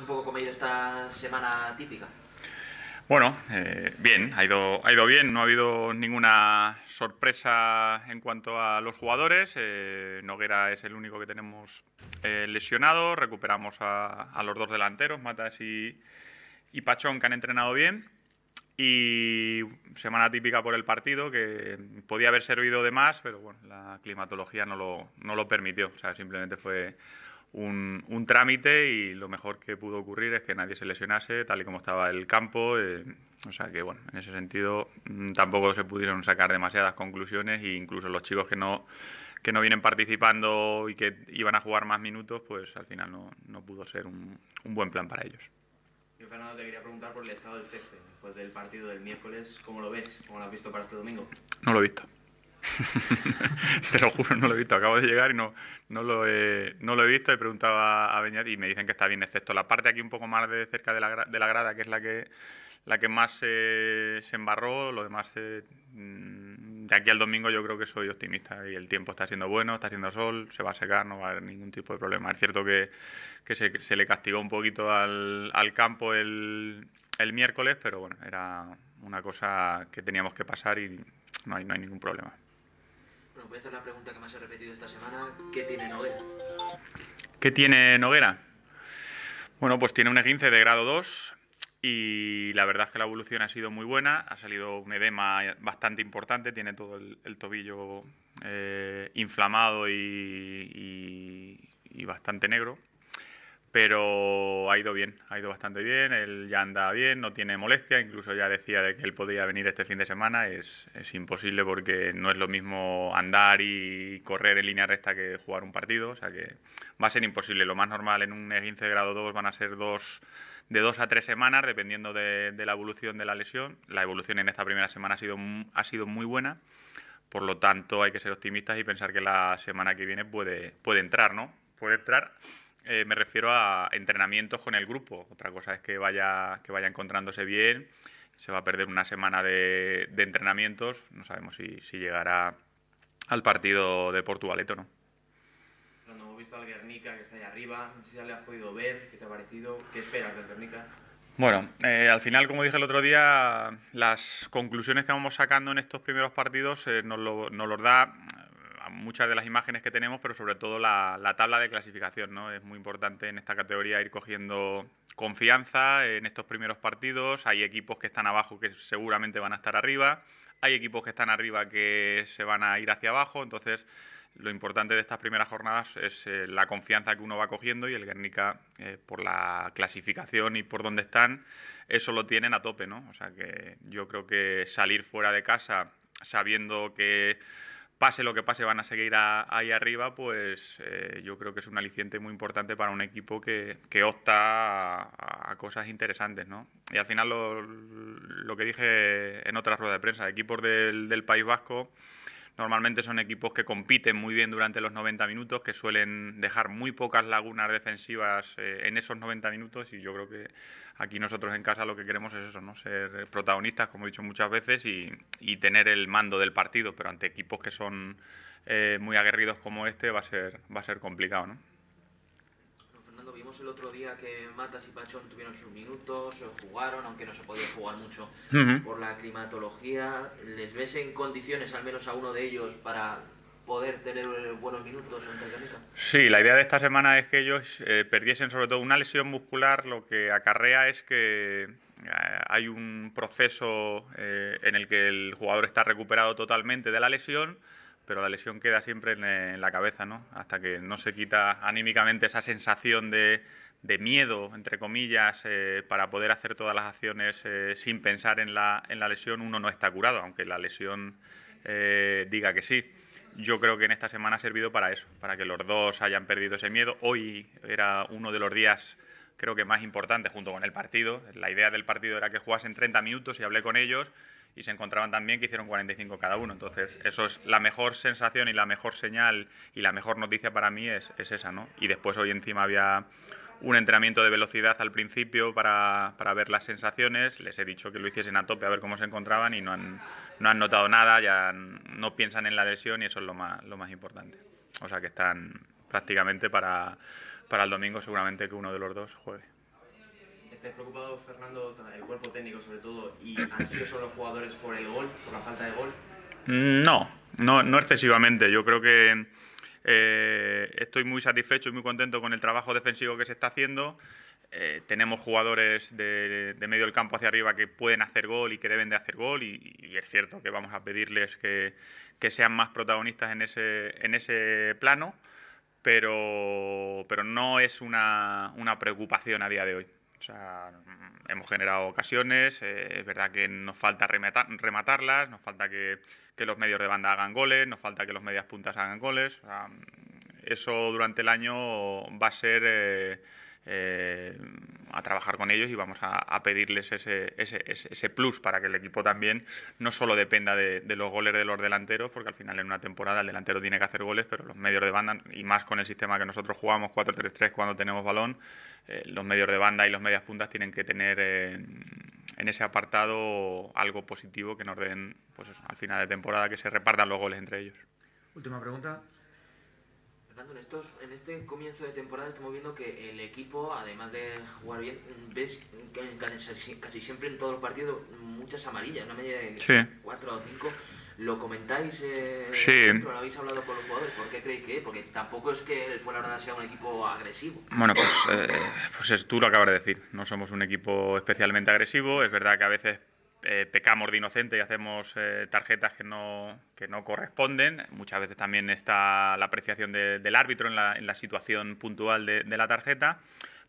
un poco cómo ha ido esta semana típica? Bueno, eh, bien, ha ido, ha ido bien, no ha habido ninguna sorpresa en cuanto a los jugadores. Eh, Noguera es el único que tenemos eh, lesionado, recuperamos a, los dos delanteros, Matas y, y Pachón, que han entrenado bien. Y semana típica por el partido, que podía haber servido de más, pero bueno, la climatología no lo, no lo permitió. O sea, simplemente fue un, un, trámite y lo mejor que pudo ocurrir es que nadie se lesionase, tal y como estaba el campo. Eh, o sea que, bueno, en ese sentido mm, tampoco se pudieron sacar demasiadas conclusiones e incluso los chicos que no, que no vienen participando y que iban a jugar más minutos, pues al final no, no pudo ser un, un, buen plan para ellos. Yo, Fernando, te quería preguntar por el estado del césped, después del partido del miércoles, ¿cómo lo ves? ¿Cómo lo has visto para este domingo? No lo he visto. Te lo juro, no lo he visto. Acabo de llegar y no, no, lo, he, visto. He preguntado a, Beñat y me dicen que está bien, excepto la parte aquí un poco más de cerca de la, de la grada, que es la que, la que más se embarró. Lo demás, eh, de aquí al domingo yo creo que soy optimista y el tiempo está siendo bueno, está siendo sol, se va a secar, no va a haber ningún tipo de problema. Es cierto que, que se, se, le castigó un poquito al, al campo el, el miércoles, pero bueno, era una cosa que teníamos que pasar y no hay, no hay ningún problema. Bueno, voy a hacer la pregunta que más he repetido esta semana. ¿Qué tiene Noguera? ¿Qué tiene Noguera? Bueno, pues tiene un E15 de grado 2 y la verdad es que la evolución ha sido muy buena. Ha salido un edema bastante importante, tiene todo el, tobillo eh, inflamado y bastante negro pero ha ido bien, ha ido bastante bien, él ya anda bien, no tiene molestia, incluso ya decía de que él podía venir este fin de semana, es, imposible porque no es lo mismo andar y correr en línea recta que jugar un partido, o sea que va a ser imposible, lo más normal en un 15 grado 2 van a ser dos, de dos a tres semanas, dependiendo de, de, la evolución de la lesión, la evolución en esta primera semana ha sido, ha sido muy buena, por lo tanto hay que ser optimistas y pensar que la semana que viene puede, puede entrar, ¿no? Puede entrar eh, me refiero a entrenamientos con el grupo. Otra cosa es que vaya, que vaya encontrándose bien. Se va a perder una semana de, entrenamientos. No sabemos si, llegará al partido de Portugalete o no. Cuando hemos visto al Guernica que está ahí arriba, no sé si ya le has podido ver, qué te ha parecido, qué esperas del Guernica. Bueno, eh, al final, como dije el otro día, las conclusiones que vamos sacando en estos primeros partidos eh, nos, lo, nos los da muchas de las imágenes que tenemos, pero sobre todo la, tabla de clasificación. ¿no? Es muy importante en esta categoría ir cogiendo confianza en estos primeros partidos. Hay equipos que están abajo que seguramente van a estar arriba. Hay equipos que están arriba que se van a ir hacia abajo. Entonces, lo importante de estas primeras jornadas es eh, la confianza que uno va cogiendo y el Guernica, eh, por la clasificación y por dónde están, eso lo tienen a tope. ¿no? O sea que yo creo que salir fuera de casa sabiendo que pase lo que pase, van a seguir ahí arriba, pues eh, yo creo que es un aliciente muy importante para un equipo que, opta a, cosas interesantes, ¿no? Y al final lo, que dije en otra rueda de prensa, equipos del, del País Vasco Normalmente son equipos que compiten muy bien durante los 90 minutos, que suelen dejar muy pocas lagunas defensivas eh, en esos 90 minutos y yo creo que aquí nosotros en casa lo que queremos es eso, ¿no? ser protagonistas, como he dicho muchas veces, y, tener el mando del partido, pero ante equipos que son eh, muy aguerridos como este va a ser, va a ser complicado. ¿no? el otro día que Matas y Pachón tuvieron sus minutos, jugaron, aunque no se podía jugar mucho por la climatología. ¿Les ves en condiciones, al menos a uno de ellos, para poder tener buenos minutos en Sí, la idea de esta semana es que ellos eh, perdiesen sobre todo una lesión muscular, lo que acarrea es que eh, hay un proceso eh, en el que el jugador está recuperado totalmente de la lesión pero la lesión queda siempre eh, en, la cabeza, ¿no? Hasta que no se quita anímicamente esa sensación de, miedo, entre comillas, eh, para poder hacer todas las acciones eh, sin pensar en la, lesión, uno no está curado, aunque la lesión diga que sí. Yo creo que en esta semana ha servido para eso, para que los dos hayan perdido ese miedo. Hoy era uno de los días creo que más importante junto con el partido. La idea del partido era que jugasen 30 minutos y hablé con ellos y se encontraban también que hicieron 45 cada uno. Entonces, eso es la mejor sensación y la mejor señal y la mejor noticia para mí es, es esa, ¿no? Y después hoy encima había un entrenamiento de velocidad al principio para, para, ver las sensaciones. Les he dicho que lo hiciesen a tope a ver cómo se encontraban y no han, no han notado nada, ya no piensan en la lesión y eso es lo más, lo más importante. O sea que están prácticamente para para el domingo seguramente que uno de los dos juegue. ¿Estáis preocupado Fernando, el cuerpo técnico sobre todo, y ansiosos los jugadores por el gol, por la falta de gol? Mm, no, no, no excesivamente. Yo creo que eh, estoy muy satisfecho y muy contento con el trabajo defensivo que se está haciendo. Eh, tenemos jugadores de, medio del campo hacia arriba que pueden hacer gol y que deben de hacer gol y, es cierto que vamos a pedirles que, que sean más protagonistas en ese, en ese plano pero, pero no es una, preocupación a día de hoy. hemos generado ocasiones, eh, es verdad que nos falta rematarlas, nos falta que, los medios de banda hagan goles, nos falta que los medias puntas hagan goles. eso durante el año va a ser... Eh, eh, a trabajar con ellos y vamos a, pedirles ese, ese, ese, plus para que el equipo también no solo dependa de, los goles de los delanteros, porque al final en una temporada el delantero tiene que hacer goles, pero los medios de banda, y más con el sistema que nosotros jugamos 4-3-3 cuando tenemos balón, eh, los medios de banda y los medias puntas tienen que tener... Eh, en ese apartado algo positivo que nos den pues al final de temporada que se repartan los goles entre ellos. Última pregunta, en, este comienzo de temporada estamos viendo que el equipo, además de jugar bien, ves casi, casi siempre en todos los partidos muchas amarillas, una media de 4 o 5. ¿Lo comentáis? Eh, ¿Lo habéis hablado con los jugadores? ¿Por qué creéis que Porque tampoco es que el Fuenlabrada sea un equipo agresivo. Bueno, pues, eh, pues es, tú lo acabas de decir. No somos un equipo especialmente agresivo. Es verdad que a veces eh, pecamos de inocente y hacemos eh, tarjetas que no, que no corresponden. Muchas veces también está la apreciación del árbitro en la, en situación puntual de, la tarjeta,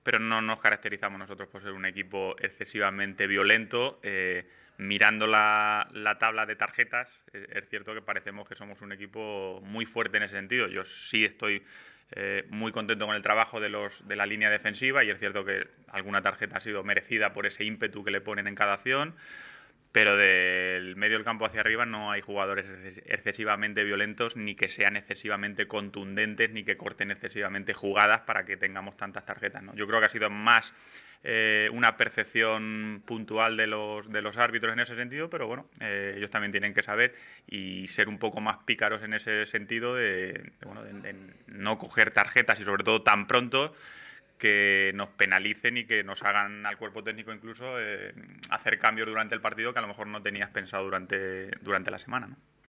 pero no nos caracterizamos nosotros por ser un equipo excesivamente violento. Eh, mirando la, tabla de tarjetas, es, cierto que parecemos que somos un equipo muy fuerte en ese sentido. Yo sí estoy muy contento con el trabajo de, los, de la línea defensiva y es cierto que alguna tarjeta ha sido merecida por ese ímpetu que le ponen en cada acción pero del medio del campo hacia arriba no hay jugadores excesivamente violentos, ni que sean excesivamente contundentes, ni que corten excesivamente jugadas para que tengamos tantas tarjetas. ¿no? Yo creo que ha sido más eh, una percepción puntual de los, de los árbitros en ese sentido, pero bueno, eh, ellos también tienen que saber y ser un poco más pícaros en ese sentido de, bueno, de no coger tarjetas y sobre todo tan pronto que nos penalicen y que nos hagan al cuerpo técnico incluso eh, hacer cambios durante el partido que a lo mejor no tenías pensado durante, durante la semana. ¿no?